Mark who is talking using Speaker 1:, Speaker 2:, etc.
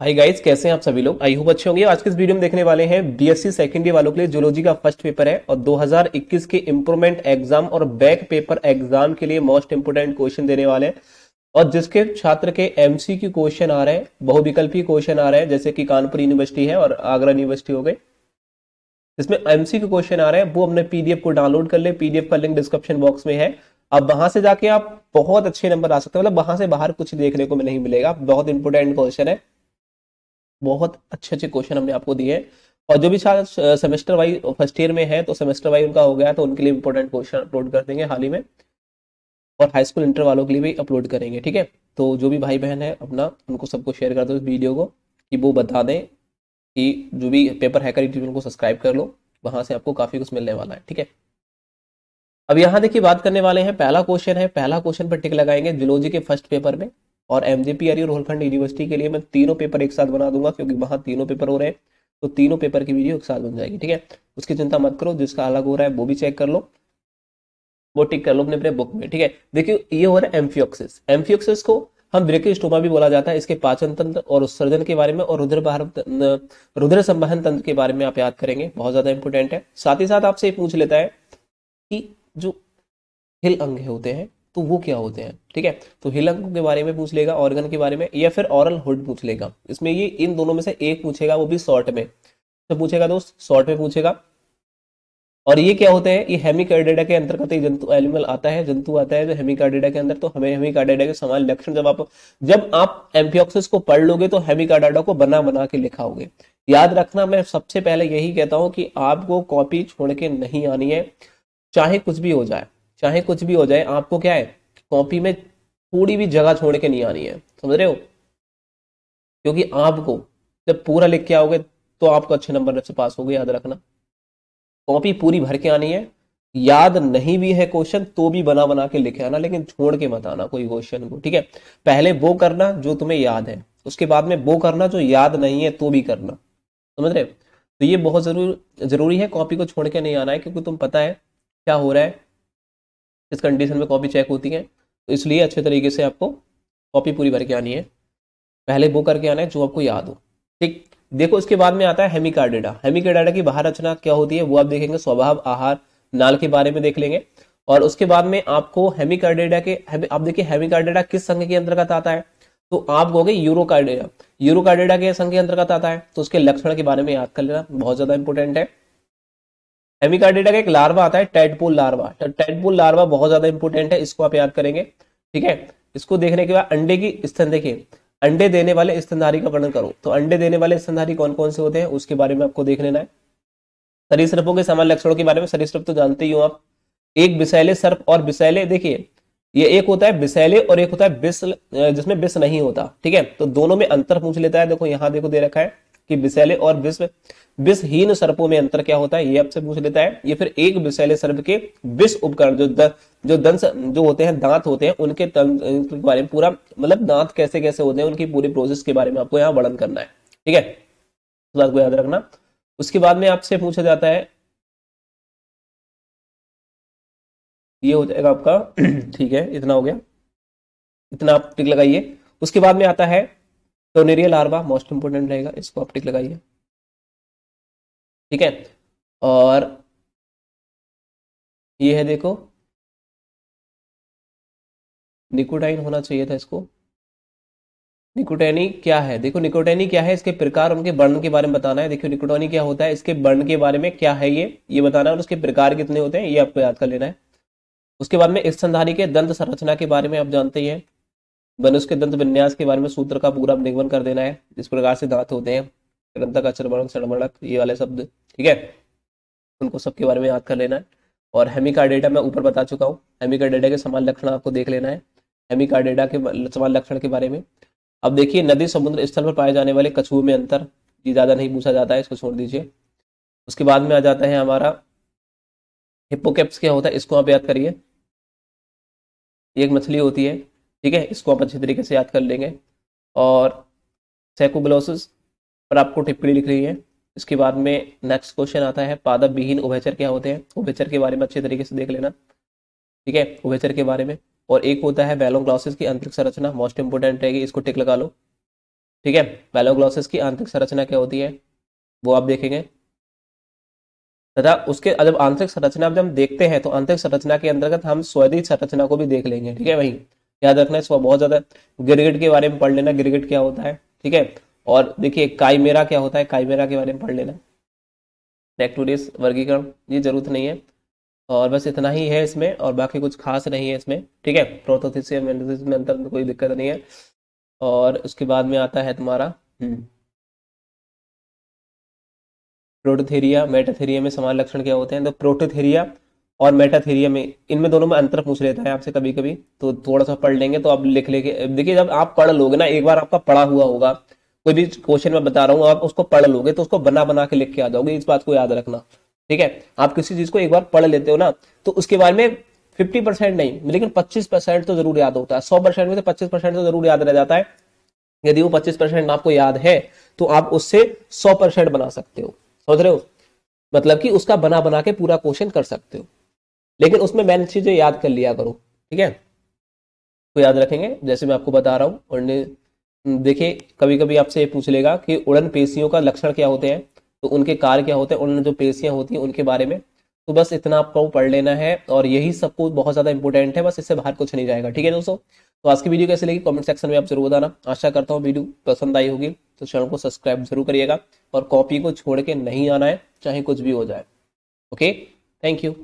Speaker 1: Hi guys कैसे हैं आप सभी लोग आई होप अच्छे होंगे आज के इस वीडियो में देखने वाले हैं बीएससी सेकेंड ईयर वालों के लिए जोलॉजी का फर्स्ट पेपर है और 2021 के इंप्रूवमेंट एग्जाम और बैक पेपर एग्जाम के लिए मोस्ट इंपोर्टेंट क्वेश्चन देने वाले हैं और जिसके छात्र के की क्वेश्चन आ रहे हैं बहुविकल्पी क्वेश्चन आ रहे हैं जैसे कि कानपुर यूनिवर्सिटी है और आगरा यूनिवर्सिटी हो गई जिसमें सी एमसीक्यू क्वेश्चन आ रहे हैं वो अपने पीडीएफ को डाउनलोड कर ले पीडीएफ का लिंक डिस्क्रिप्शन बॉक्स में है अब वहां से जाके आप बहुत अच्छे नंबर आ सकते हैं मतलब वहां से बाहर कुछ देखने को नहीं मिलेगा बहुत इंपोर्टेंट क्वेश्चन है बहुत अच्छे अच्छे क्वेश्चन हमने आपको दिए और जो भी छात्र सेमेस्टर वाइज फर्स्ट ईयर में है तो सेमेस्टर वाइज उनका हो गया तो उनके लिए इंपॉर्टेंट क्वेश्चन अपलोड कर देंगे हाल ही में और हाई स्कूल इंटर वालों के लिए भी अपलोड करेंगे ठीक है तो जो भी भाई बहन है अपना उनको सबको शेयर कर दो इस वीडियो को कि वो बता दें कि जो भी पेपर हैकर यूट्यूब को सब्सक्राइब कर लो वहाँ से आपको काफ़ी कुछ मिलने वाला है ठीक है अब यहाँ देखिए बात करने वाले हैं पहला क्वेश्चन है पहला क्वेश्चन पर टिक लगाएंगे जुलोजी के फर्स्ट पेपर में और M J P R Rohilkhand university के लिए मैं तीनों पेपर एक साथ बना दूंगा क्योंकि वहाँ तीनों पेपर हो रहे हैं तो तीनों पेपर की वीडियो एक साथ बन जाएगी ठीक है उसकी चिंता मत करो जिसका अलग हो रहा है वो भी चेक कर लो वो टिक कर लो अपने अपने बुक में ठीक है देखिए ये हो रहा है एम्फियोक्सिस एम्फियोक्सिस को हम स्टोमा भी बोला जाता है इसके पाचन तंत्र और उत्सर्जन के बारे में और रुद्र रुद्र संवहन तंत्र के बारे में आप याद करेंगे बहुत ज्यादा इंपोर्टेंट है साथ ही साथ आपसे पूछ लेता है कि जो हिल अंग होते हैं तो वो क्या होते हैं ठीक है तो हिलंग के बारे में पूछ लेगा ऑर्गन के बारे में या फिर ऑरल हुड पूछ लेगा इसमें ये इन दोनों में से एक पूछेगा वो भी शॉर्ट में तो पूछेगा दोस्त शॉर्ट में पूछेगा और ये क्या होते हैं ये हेमिकार्डेडा के अंतर्गत ये जंतु एनिमल आता है जंतु आता है जो हेमिकार्डेडा के अंदर तो हमें हेमिकार्डेडा के समान लक्षण जब आप जब आप एम्फियोक्सिस को पढ़ लोगे तो हेमिकार्डेडा को बना बना के लिखाओगे याद रखना मैं सबसे पहले यही कहता हूं कि आपको कॉपी छोड़ के नहीं आनी है चाहे कुछ भी हो जाए चाहे कुछ भी हो जाए आपको क्या है कॉपी में थोड़ी भी जगह छोड़ के नहीं आनी है समझ रहे हो क्योंकि आपको जब पूरा लिख के आओगे तो आपको अच्छे नंबर से पास हो याद रखना कॉपी पूरी भर के आनी है याद नहीं भी है क्वेश्चन तो भी बना बना के लिखे आना लेकिन छोड़ के मत आना कोई क्वेश्चन को ठीक है पहले वो करना जो तुम्हें याद है उसके बाद में वो करना जो याद नहीं है तो भी करना समझ रहे तो ये बहुत जरूर जरूरी है कॉपी को छोड़ के नहीं आना है क्योंकि तुम पता है क्या हो रहा है इस कंडीशन में कॉपी चेक होती है तो इसलिए अच्छे तरीके से आपको कॉपी पूरी भर के आनी है पहले वो करके आना है जो आपको याद हो ठीक देखो इसके बाद में आता है हेमिकार्डेडा हेमिकार्डेडा की बाहर रचना क्या होती है वो आप देखेंगे स्वभाव आहार नाल के बारे में देख लेंगे और उसके बाद में आपको हेमिकार्डेडा के आप देखिए हेमिकार्डेडा किस संघ के अंतर्गत आता है तो आप कहोगे यूरोकार्डेटा यूरोकार्डेटा के संघ के अंतर्गत आता है तो उसके लक्षण के बारे में याद कर लेना बहुत ज्यादा इंपॉर्टेंट है हेमिकार्डेटा का एक लार्वा आता है टेडपोल लार्वा तो टेडपोल लार्वा बहुत ज्यादा इंपोर्टेंट है इसको आप याद करेंगे ठीक है इसको देखने के बाद अंडे की स्तन देखिए अंडे देने वाले स्तनधारी का वर्णन करो तो अंडे देने वाले स्तनधारी कौन कौन से होते हैं उसके बारे में आपको देख लेना है सरीसृपों के समान लक्षणों के बारे में सरीसृप तो जानते ही हो आप एक बिसैले सर्प और बिसैले देखिए ये एक होता है बिसैले और एक होता है बिस जिसमें बिस नहीं होता ठीक है तो दोनों में अंतर पूछ लेता है देखो यहाँ देखो दे रखा है कि विषैले और विष विषहीन सर्पों में अंतर क्या होता है ये आपसे पूछ लेता है ये फिर एक विषैले सर्प के विष उपकरण जो द, जो दंश जो होते हैं दांत होते हैं उनके बारे में पूरा मतलब दांत कैसे कैसे होते हैं उनकी पूरी प्रोसेस के बारे में आपको यहाँ वर्णन करना है ठीक है इस बात को याद रखना उसके बाद में आपसे पूछा जाता है ये हो जाएगा आपका ठीक है इतना हो गया इतना आप टिक लगाइए उसके बाद में आता है टोनेरियल आर्वा मोस्ट इंपोर्टेंट रहेगा इसको ऑप्टिक लगाइए ठीक है और ये है देखो निकोटाइन होना चाहिए था इसको निकोटेनी क्या है देखो निकोटेनी क्या है इसके प्रकार उनके वर्ण के बारे में बताना है देखो निकोटोनी क्या होता है इसके वर्ण के बारे में क्या है ये ये बताना है और उसके प्रकार कितने होते हैं ये आपको याद कर लेना है उसके बाद में इस संधारी के दंत संरचना के बारे में आप जानते ही हैं धनुष के दंत विन्यास के बारे में सूत्र का पूरा निगमन कर देना है जिस प्रकार से दांत होते हैं चरमणक सड़मणक ये वाले शब्द ठीक है उनको सबके बारे में याद कर लेना है और हेमिकार्डेटा मैं ऊपर बता चुका हूँ हेमिकार्डेटा के समान लक्षण आपको देख लेना है हेमिकार्डेटा के समान लक्षण के बारे में अब देखिए नदी समुद्र स्थल पर पाए जाने वाले कछुए में अंतर ये ज़्यादा नहीं पूछा जाता है इसको छोड़ दीजिए उसके बाद में आ जाता है हमारा हिपोकेप्स क्या होता है इसको आप याद करिए एक मछली होती है ठीक है इसको आप अच्छे तरीके से याद कर लेंगे और सेकोग्लोसिस पर आपको टिप्पणी लिख रही है इसके बाद में नेक्स्ट क्वेश्चन आता है पादप विहीन उभेचर क्या होते हैं उभेचर के बारे में अच्छे तरीके से देख लेना ठीक है उभेचर के बारे में और एक होता है बैलोग्लॉसिस की आंतरिक संरचना मोस्ट इंपोर्टेंट रहेगी इसको टिक लगा लो ठीक है बैलोग्लॉसिस की आंतरिक संरचना क्या होती है वो आप देखेंगे तथा उसके जब आंतरिक संरचना जब हम देखते हैं तो आंतरिक संरचना के अंतर्गत हम स्वरित संरचना को भी देख लेंगे ठीक है वही याद रखना इसको बहुत ज़्यादा गिरगिट के बारे में पढ़ लेना गिरगिट क्या होता है ठीक है और देखिए काइमेरा क्या होता है काइमेरा के बारे में पढ़ लेना नेक्टोरियस वर्गीकरण ये जरूरत नहीं है और बस इतना ही है इसमें और बाकी कुछ खास नहीं है इसमें ठीक है प्रोथोथिस में अंतर में कोई दिक्कत नहीं है और उसके बाद में आता है तुम्हारा हम्म। प्रोटोथेरिया मेटाथेरिया में समान लक्षण क्या होते हैं तो प्रोटोथेरिया और मेटाथेरिया में इनमें दोनों में अंतर पूछ लेता है आपसे कभी कभी तो थोड़ा सा पढ़ लेंगे तो आप लिख लेके देखिए जब आप पढ़ लोगे ना एक बार आपका पढ़ा हुआ होगा कोई भी क्वेश्चन मैं बता रहा हूँ आप उसको पढ़ लोगे तो उसको बना बना के लिख के आ जाओगे इस बात को याद रखना ठीक है आप किसी चीज को एक बार पढ़ लेते हो ना तो उसके बारे में फिफ्टी परसेंट नहीं लेकिन पच्चीस परसेंट तो जरूर याद होता है सौ परसेंट में से पच्चीस परसेंट तो जरूर याद रह जाता है यदि वो पच्चीस परसेंट आपको याद है तो आप उससे सौ परसेंट बना सकते हो समझ रहे हो मतलब कि उसका बना बना के पूरा क्वेश्चन कर सकते हो लेकिन उसमें मैंने चीज़ें याद कर लिया करो ठीक है तो याद रखेंगे जैसे मैं आपको बता रहा हूँ उड़ने देखिए कभी कभी आपसे ये पूछ लेगा कि उड़न पेशियों का लक्षण क्या होते हैं तो उनके कार क्या होते हैं उड़न जो पेशियाँ होती हैं उनके बारे में तो बस इतना आपको पढ़ लेना है और यही सब कुछ बहुत ज़्यादा इंपॉर्टेंट है बस इससे बाहर कुछ नहीं जाएगा ठीक है दोस्तों तो आज की वीडियो कैसे लगी कमेंट सेक्शन में आप जरूर बताना आशा करता हूँ वीडियो पसंद आई होगी तो चैनल को सब्सक्राइब जरूर करिएगा और कॉपी को छोड़ के नहीं आना है चाहे कुछ भी हो जाए ओके थैंक यू